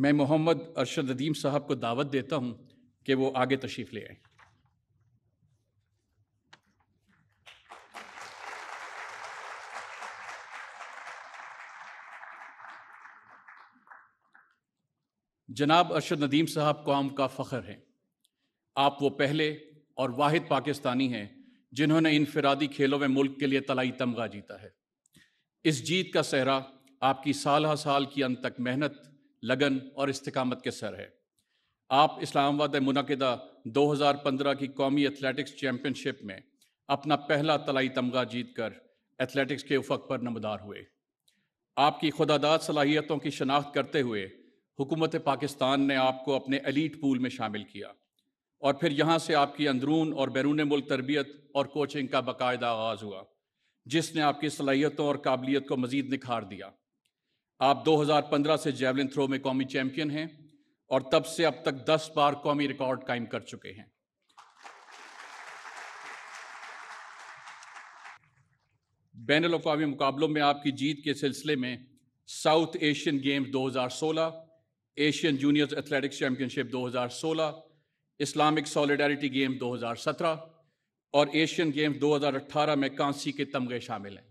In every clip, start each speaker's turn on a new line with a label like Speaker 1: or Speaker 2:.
Speaker 1: मैं मोहम्मद अरशद अदीम साहब को दावत देता हूं कि वो आगे तशरीफ़ ले आए जनाब अरशद नदीम साहब कौम का फ़ख्र है आप वो पहले और वाहिद पाकिस्तानी हैं जिन्होंने इनफरादी खेलों में मुल्क के लिए तलाई तमगा जीता है इस जीत का सहरा आपकी साल साल की अंत तक मेहनत लगन और इस्तकामत के सर है आप इस्लामाबाद मुनदा 2015 की कौमी एथलेटिक्स चैम्पियनशिप में अपना पहला तलाई तमगा जीत कर एथलेटिक्स के उफक पर नमदार हुए आपकी खुदादाद सलाहियतों की शनाख्त करते हुए हुकूमत पाकिस्तान ने आपको अपने एलीट पूल में शामिल किया और फिर यहाँ से आपकी अंदरून और बैरून मुल्क तरबियत और कोचिंग का बाकायदा आगाज़ हुआ जिसने आपकी सलाहियतों और काबिलियत को मज़ीद निखार दिया आप 2015 से जेवलिन थ्रो में कौमी चैंपियन हैं और तब से अब तक 10 बार कौमी रिकॉर्ड कायम कर चुके हैं बैन अवी मुकाबलों में आपकी जीत के सिलसिले में South Asian Games 2016, Asian Juniors Athletics Championship 2016, Islamic Solidarity Game 2017 और एशियन गेम्स 2018 में कांसी के तमगे शामिल हैं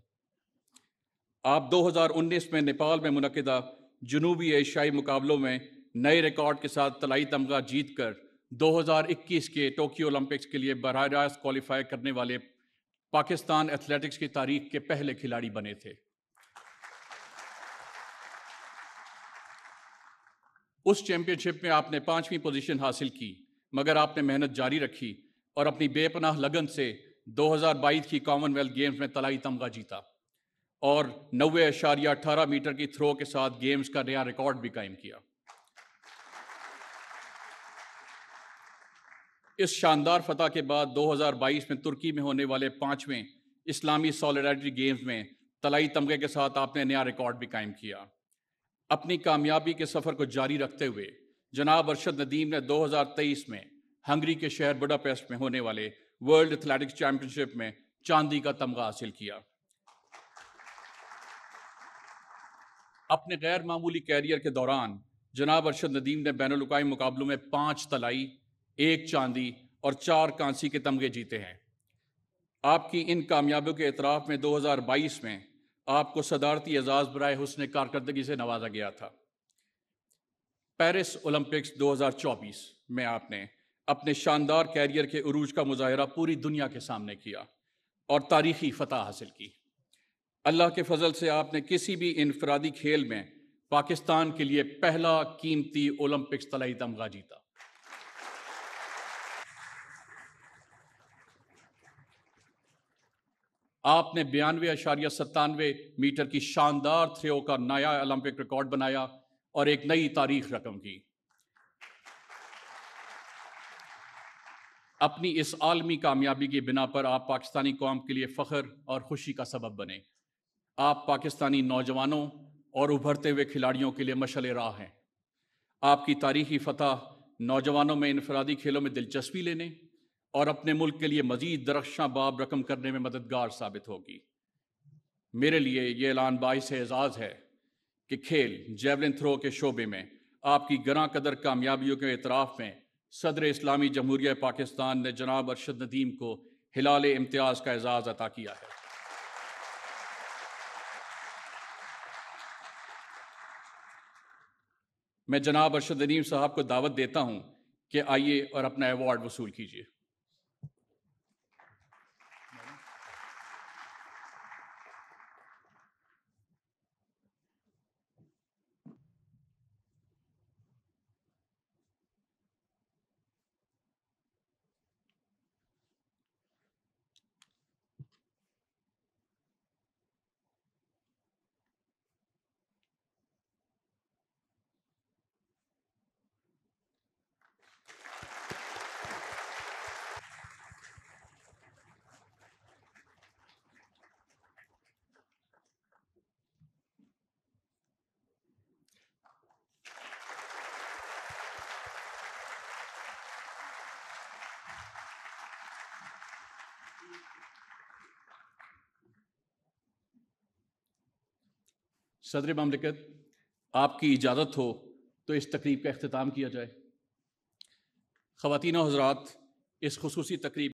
Speaker 1: आप 2019 में नेपाल में मुनदा जनूबी एशियाई मुकाबलों में नए रिकॉर्ड के साथ तलाई तमगा जीत कर 2021 के टोक्यो ओलंपिक्स के लिए बर रास्त क्वालिफाई करने वाले पाकिस्तान एथलेटिक्स की तारीख के पहले खिलाड़ी बने थे उस चैंपियनशिप में आपने पांचवी पोजीशन हासिल की मगर आपने मेहनत जारी रखी और अपनी बेपनाह लगन से 2022 की कॉमनवेल्थ गेम्स में तलाई तमगा जीता और नबे अशारिया अठारह मीटर की थ्रो के साथ गेम्स का नया रिकॉर्ड भी कायम किया इस शानदार फतह के बाद 2022 में तुर्की में होने वाले पांचवें इस्लामी सॉलिडारिटी गेम्स में तलाई तमगे के साथ आपने नया रिकॉर्ड भी कायम किया अपनी कामयाबी के सफ़र को जारी रखते हुए जनाब अरशद नदीम ने 2023 में हंगरी के शहर बुडापेस्ट में होने वाले वर्ल्ड एथलेटिक्स चैम्पियनशिप में चांदी का तमगा हासिल किया अपने गैर मामूली कैरियर के दौरान जनाब अरशद नदीम ने बैन अवी मुकाबलों में पाँच तलाई एक चांदी और चार कांसी के तमगे जीते हैं आपकी इन कामयाबियों के अतराफ़ में 2022 में आपको सदारती एजाज़ बरए हुसन कारकर्दगी से नवाजा गया था पेरिस ओलंपिक्स 2024 में आपने अपने शानदार कैरियर के अरूज का मुजाहरा पूरी दुनिया के सामने किया और तारीखी फतह हासिल की अल्लाह के फजल से आपने किसी भी इनफरादी खेल में पाकिस्तान के लिए पहला कीमती ओलंपिक तलाई तमगा जीता आपने बयानवे अशारिया सत्तानवे मीटर की शानदार थ्रो का नया ओलंपिक रिकॉर्ड बनाया और एक नई तारीख रकम की अपनी इस आलमी कामयाबी की बिना पर आप पाकिस्तानी कौम के लिए फ़ख्र और खुशी का सबब बने आप पाकिस्तानी नौजवानों और उभरते हुए खिलाड़ियों के लिए मशल राह हैं आपकी तारीखी फतह नौजवानों में इनफरादी खेलों में दिलचस्पी लेने और अपने मुल्क के लिए मजीद दरख्शा बाब रकम करने में मददगार साबित होगी मेरे लिए ये ऐलान बायस एजाज़ है कि खेल जेवलिन थ्रो के शोबे में आपकी गना कदर कामयाबियों के अतराफ़ में सदर इस्लामी जमहूरिया पाकिस्तान ने जनाब अरशद नदीम को हिलाल इम्तियाज़ का एजाज़ अता किया है मैं जनाब अरशद अनीम साहब को दावत देता हूँ कि आइए और अपना अवार्ड वसूल कीजिए सदर ममलिकत आपकी इजाज़त हो तो इस तकरीब का अख्ताम किया जाए ख़वान हजरात इस खसूसी तकरीब